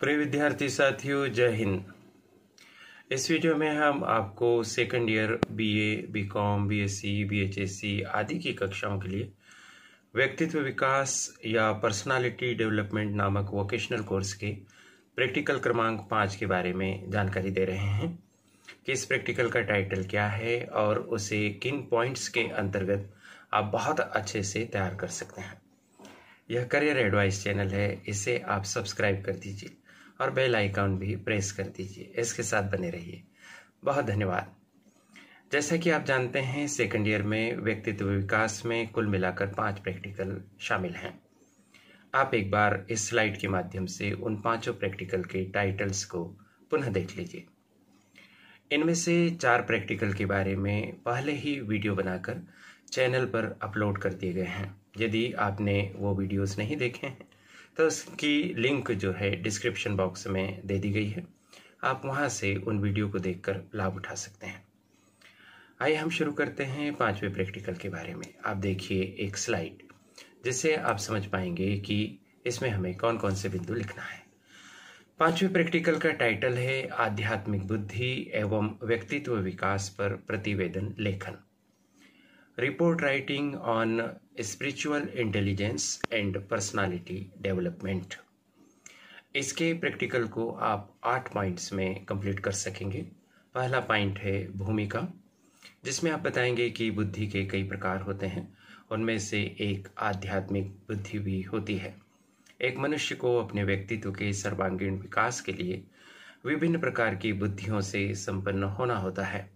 प्रिय विद्यार्थी साथियों जय हिंद इस वीडियो में हम आपको second year BA, BCom, BSc, बीएचएससी आदि की कक्षाओं के लिए व्यक्तित्व विकास या पर्सनालिटी डेवलपमेंट नामक वोकेशनल कोर्स के प्रैक्टिकल क्रमांक पाँच के बारे में जानकारी दे रहे हैं कि इस प्रैक्टिकल का टाइटल क्या है और उसे किन पॉइंट्स के अंतर्गत आप बहुत अच्छे से तैयार कर सकते हैं यह करियर एडवाइस चैनल है इसे आप सब्सक्राइब कर दीजिए और बेल आइकॉन भी प्रेस कर दीजिए इसके साथ बने रहिए बहुत धन्यवाद जैसा कि आप जानते हैं सेकंड ईयर में व्यक्तित्व विकास में कुल मिलाकर पांच प्रैक्टिकल शामिल हैं आप एक बार इस स्लाइड के माध्यम से उन पांचों प्रैक्टिकल के टाइटल्स को पुनः देख लीजिए इनमें से चार प्रैक्टिकल के बारे में पहले ही वीडियो बनाकर चैनल पर अपलोड कर दिए गए हैं यदि आपने वो वीडियोस नहीं देखे हैं तो उसकी लिंक जो है डिस्क्रिप्शन बॉक्स में दे दी गई है आप वहाँ से उन वीडियो को देखकर लाभ उठा सकते हैं आइए हम शुरू करते हैं पांचवें प्रैक्टिकल के बारे में आप देखिए एक स्लाइड जिससे आप समझ पाएंगे कि इसमें हमें कौन कौन से बिंदु लिखना है पांचवें प्रैक्टिकल का टाइटल है आध्यात्मिक बुद्धि एवं व्यक्तित्व विकास पर प्रतिवेदन लेखन report writing on spiritual intelligence and personality development इसके प्रैक्टिकल को आप आठ पॉइंट्स में कंप्लीट कर सकेंगे पहला पॉइंट है भूमिका जिसमें आप बताएंगे कि बुद्धि के कई प्रकार होते हैं उनमें से एक आध्यात्मिक बुद्धि भी होती है एक मनुष्य को अपने व्यक्तित्व के सर्वांगीण विकास के लिए विभिन्न प्रकार की बुद्धियों से संपन्न होना होता है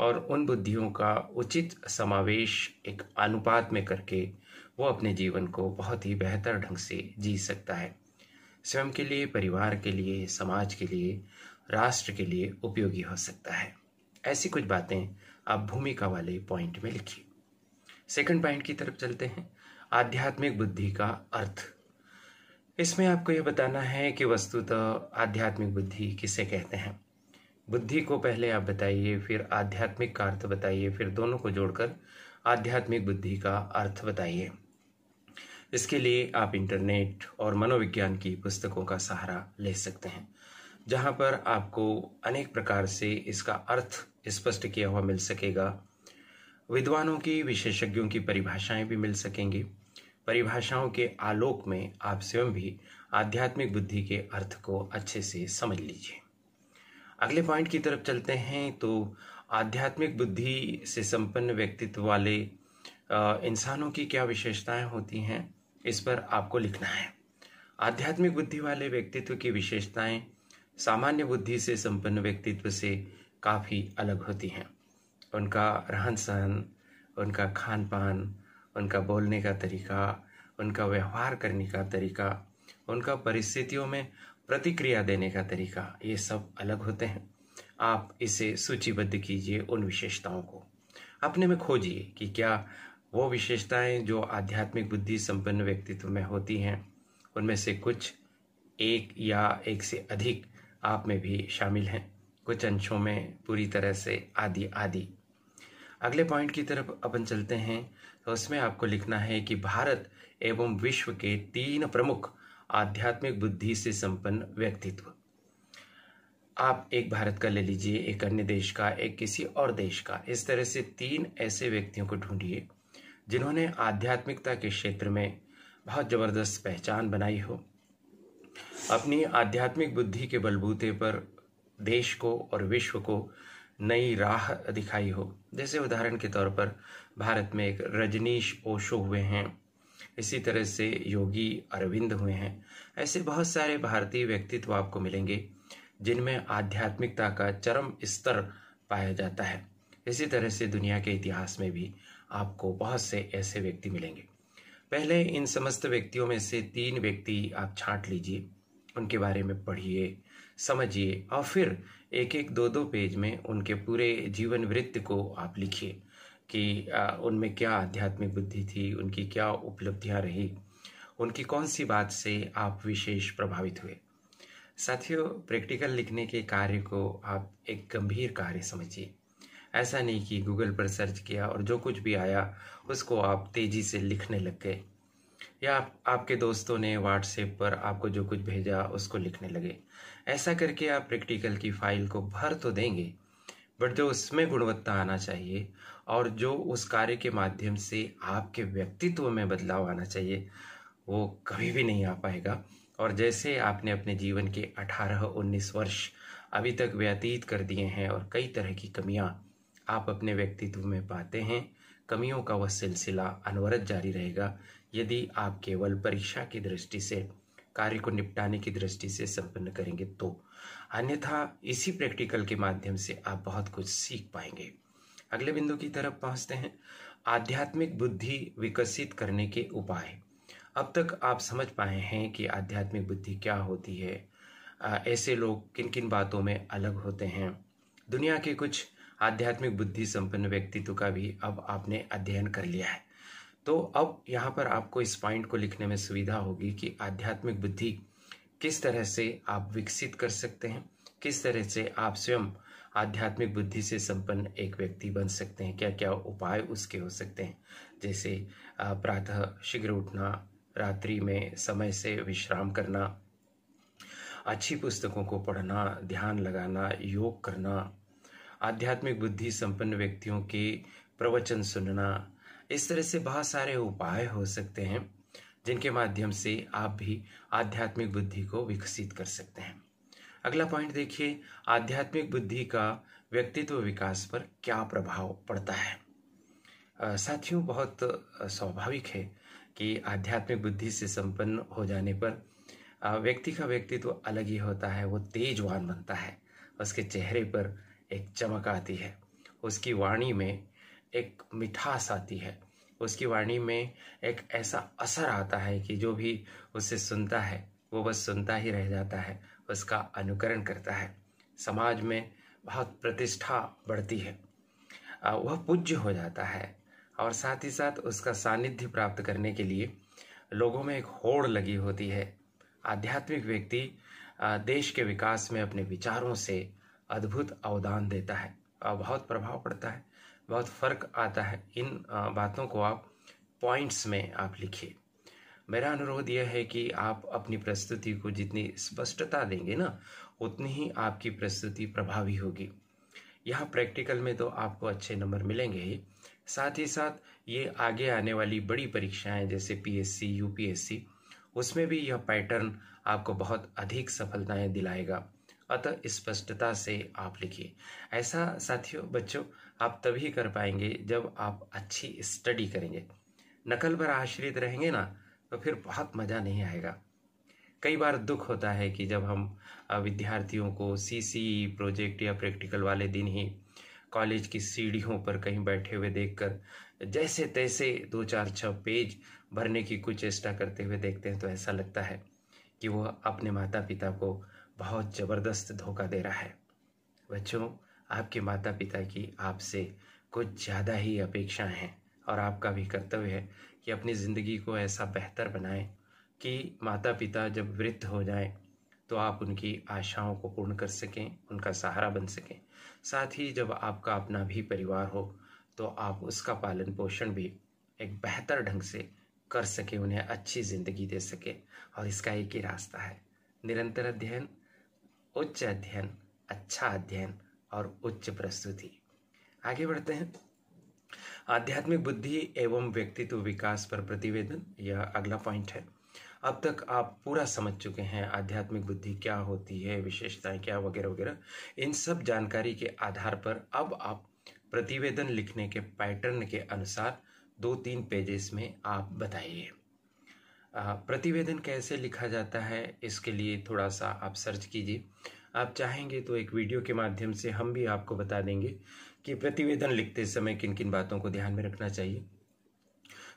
और उन बुद्धियों का उचित समावेश एक अनुपात में करके वो अपने जीवन को बहुत ही बेहतर ढंग से जी सकता है स्वयं के लिए परिवार के लिए समाज के लिए राष्ट्र के लिए उपयोगी हो सकता है ऐसी कुछ बातें आप भूमिका वाले पॉइंट में लिखिए सेकंड पॉइंट की तरफ चलते हैं आध्यात्मिक बुद्धि का अर्थ इसमें आपको यह बताना है कि वस्तुतः आध्यात्मिक बुद्धि किसे कहते हैं बुद्धि को पहले आप बताइए फिर आध्यात्मिक का अर्थ बताइए फिर दोनों को जोड़कर आध्यात्मिक बुद्धि का अर्थ बताइए इसके लिए आप इंटरनेट और मनोविज्ञान की पुस्तकों का सहारा ले सकते हैं जहाँ पर आपको अनेक प्रकार से इसका अर्थ स्पष्ट किया हुआ मिल सकेगा विद्वानों की विशेषज्ञों की परिभाषाएं भी मिल सकेंगी परिभाषाओं के आलोक में आप स्वयं भी आध्यात्मिक बुद्धि के अर्थ को अच्छे से समझ लीजिए अगले पॉइंट की तरफ चलते हैं तो आध्यात्मिक बुद्धि से संपन्न व्यक्तित्व वाले इंसानों की क्या विशेषताएं होती हैं इस पर आपको लिखना है आध्यात्मिक बुद्धि वाले व्यक्तित्व की विशेषताएं सामान्य बुद्धि से संपन्न व्यक्तित्व से काफ़ी अलग होती हैं उनका रहन सहन उनका खान पान उनका बोलने का तरीका उनका व्यवहार करने का तरीका उनका परिस्थितियों में प्रतिक्रिया देने का तरीका ये सब अलग होते हैं आप इसे सूचीबद्ध कीजिए उन विशेषताओं को अपने में खोजिए कि क्या वो विशेषताएं जो आध्यात्मिक बुद्धि संपन्न व्यक्तित्व में होती हैं उनमें से कुछ एक या एक से अधिक आप में भी शामिल हैं कुछ अंशों में पूरी तरह से आदि आदि अगले पॉइंट की तरफ अपन चलते हैं तो उसमें आपको लिखना है कि भारत एवं विश्व के तीन प्रमुख आध्यात्मिक बुद्धि से संपन्न व्यक्तित्व आप एक भारत का ले लीजिए एक अन्य देश का एक किसी और देश का इस तरह से तीन ऐसे व्यक्तियों को ढूंढिए जिन्होंने आध्यात्मिकता के क्षेत्र में बहुत ज़बरदस्त पहचान बनाई हो अपनी आध्यात्मिक बुद्धि के बलबूते पर देश को और विश्व को नई राह दिखाई हो जैसे उदाहरण के तौर पर भारत में एक रजनीश ओशो हुए हैं इसी तरह से योगी अरविंद हुए हैं ऐसे बहुत सारे भारतीय व्यक्तित्व आपको मिलेंगे जिनमें आध्यात्मिकता का चरम स्तर पाया जाता है इसी तरह से दुनिया के इतिहास में भी आपको बहुत से ऐसे व्यक्ति मिलेंगे पहले इन समस्त व्यक्तियों में से तीन व्यक्ति आप छांट लीजिए उनके बारे में पढ़िए समझिए और फिर एक एक दो दो पेज में उनके पूरे जीवन वृत्त को आप लिखिए कि उनमें क्या आध्यात्मिक बुद्धि थी उनकी क्या उपलब्धियां रही उनकी कौन सी बात से आप विशेष प्रभावित हुए साथियों प्रैक्टिकल लिखने के कार्य को आप एक गंभीर कार्य समझिए ऐसा नहीं कि गूगल पर सर्च किया और जो कुछ भी आया उसको आप तेज़ी से लिखने लग गए या आप, आपके दोस्तों ने व्हाट्सएप पर आपको जो कुछ भेजा उसको लिखने लगे ऐसा करके आप प्रैक्टिकल की फाइल को भर तो देंगे बट जो उसमें गुणवत्ता आना चाहिए और जो उस कार्य के माध्यम से आपके व्यक्तित्व में बदलाव आना चाहिए वो कभी भी नहीं आ पाएगा और जैसे आपने अपने जीवन के 18-19 वर्ष अभी तक व्यतीत कर दिए हैं और कई तरह की कमियां आप अपने व्यक्तित्व में पाते हैं कमियों का वह सिलसिला अनवरत जारी रहेगा यदि आप केवल परीक्षा की दृष्टि से कार्य को निपटाने की दृष्टि से संपन्न करेंगे तो अन्यथा इसी प्रैक्टिकल के माध्यम से आप बहुत कुछ सीख पाएंगे अगले बिंदु की तरफ पहुंचते हैं आध्यात्मिक बुद्धि विकसित करने के उपाय अब तक आप समझ पाए हैं कि आध्यात्मिक बुद्धि क्या होती है ऐसे लोग किन किन बातों में अलग होते हैं दुनिया के कुछ आध्यात्मिक बुद्धि संपन्न व्यक्तित्व का भी अब आपने अध्ययन कर लिया है तो अब यहाँ पर आपको इस पॉइंट को लिखने में सुविधा होगी कि आध्यात्मिक बुद्धि किस तरह से आप विकसित कर सकते हैं किस तरह से आप स्वयं आध्यात्मिक बुद्धि से संपन्न एक व्यक्ति बन सकते हैं क्या क्या उपाय उसके हो सकते हैं जैसे प्रातः शीघ्र उठना रात्रि में समय से विश्राम करना अच्छी पुस्तकों को पढ़ना ध्यान लगाना योग करना आध्यात्मिक बुद्धि संपन्न व्यक्तियों के प्रवचन सुनना इस तरह से बहुत सारे उपाय हो सकते हैं जिनके माध्यम से आप भी आध्यात्मिक बुद्धि को विकसित कर सकते हैं अगला पॉइंट देखिए आध्यात्मिक बुद्धि का व्यक्तित्व विकास पर क्या प्रभाव पड़ता है साथियों बहुत स्वाभाविक है कि आध्यात्मिक बुद्धि से संपन्न हो जाने पर व्यक्ति का व्यक्तित्व अलग ही होता है वो तेजवान बनता है उसके चेहरे पर एक चमक आती है उसकी वाणी में एक मिठास आती है उसकी वाणी में एक ऐसा असर आता है कि जो भी उसे सुनता है वो बस सुनता ही रह जाता है उसका अनुकरण करता है समाज में बहुत प्रतिष्ठा बढ़ती है वह पूज्य हो जाता है और साथ ही साथ उसका सानिध्य प्राप्त करने के लिए लोगों में एक होड़ लगी होती है आध्यात्मिक व्यक्ति देश के विकास में अपने विचारों से अद्भुत अवदान देता है और बहुत प्रभाव पड़ता है बहुत फ़र्क आता है इन बातों को आप पॉइंट्स में आप लिखिए मेरा अनुरोध यह है कि आप अपनी प्रस्तुति को जितनी स्पष्टता देंगे ना उतनी ही आपकी प्रस्तुति प्रभावी होगी यहाँ प्रैक्टिकल में तो आपको अच्छे नंबर मिलेंगे ही साथ ही साथ ये आगे आने वाली बड़ी परीक्षाएं जैसे पीएससी यूपीएससी उसमें भी यह पैटर्न आपको बहुत अधिक सफलताएं दिलाएगा अतः स्पष्टता से आप लिखिए ऐसा साथियों बच्चों आप तभी कर पाएंगे जब आप अच्छी स्टडी करेंगे नकल पर आश्रित रहेंगे ना तो फिर बहुत मज़ा नहीं आएगा कई बार दुख होता है कि जब हम विद्यार्थियों को सीसी प्रोजेक्ट या प्रैक्टिकल वाले दिन ही कॉलेज की सीढ़ियों पर कहीं बैठे हुए देखकर जैसे तैसे दो चार छः पेज भरने की कुछ चेष्टा करते हुए देखते हैं तो ऐसा लगता है कि वह अपने माता पिता को बहुत ज़बरदस्त धोखा दे रहा है बच्चों आपके माता पिता की आपसे कुछ ज़्यादा ही अपेक्षाएँ हैं और आपका भी कर्तव्य है कि अपनी ज़िंदगी को ऐसा बेहतर बनाएं कि माता पिता जब वृद्ध हो जाएं तो आप उनकी आशाओं को पूर्ण कर सकें उनका सहारा बन सकें साथ ही जब आपका अपना भी परिवार हो तो आप उसका पालन पोषण भी एक बेहतर ढंग से कर सकें उन्हें अच्छी ज़िंदगी दे सकें और इसका एक ही रास्ता है निरंतर अध्ययन उच्च अध्ययन अच्छा अध्ययन और उच्च प्रस्तुति आगे बढ़ते हैं आध्यात्मिक बुद्धि एवं व्यक्तित्व विकास पर प्रतिवेदन यह अगला पॉइंट है अब तक आप पूरा समझ चुके हैं आध्यात्मिक बुद्धि क्या होती है विशेषताएं क्या वगैरह वगैरह इन सब जानकारी के आधार पर अब आप प्रतिवेदन लिखने के पैटर्न के अनुसार दो तीन पेजेस में आप बताइए प्रतिवेदन कैसे लिखा जाता है इसके लिए थोड़ा सा आप सर्च कीजिए आप चाहेंगे तो एक वीडियो के माध्यम से हम भी आपको बता देंगे कि प्रतिवेदन लिखते समय किन किन बातों को ध्यान में रखना चाहिए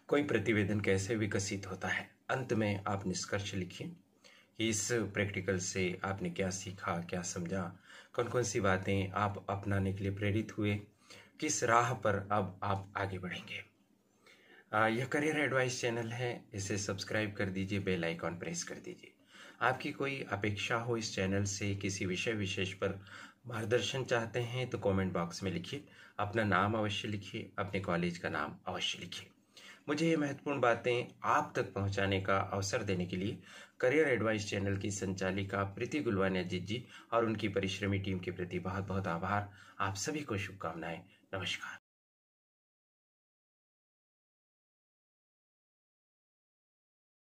कोई प्रतिवेदन कैसे विकसित होता है अंत में आप निष्कर्ष लिखिए कि इस प्रैक्टिकल से आपने क्या सीखा क्या समझा कौन कौन सी बातें आप अपनाने के लिए प्रेरित हुए किस राह पर अब आप आगे बढ़ेंगे यह करियर एडवाइस चैनल है इसे सब्सक्राइब कर दीजिए बेल आइकॉन प्रेस कर दीजिए आपकी कोई अपेक्षा हो इस चैनल से किसी विषय विशेष पर मार्गदर्शन चाहते हैं तो कमेंट बॉक्स में लिखिए अपना नाम अवश्य लिखिए अपने कॉलेज का नाम अवश्य लिखिए मुझे ये महत्वपूर्ण बातें आप तक पहुंचाने का अवसर देने के लिए करियर एडवाइस चैनल की संचालिका प्रीति गुलवानिया जी जी और उनकी परिश्रमी टीम के प्रति बहुत बहुत आभार आप सभी को शुभकामनाएं नमस्कार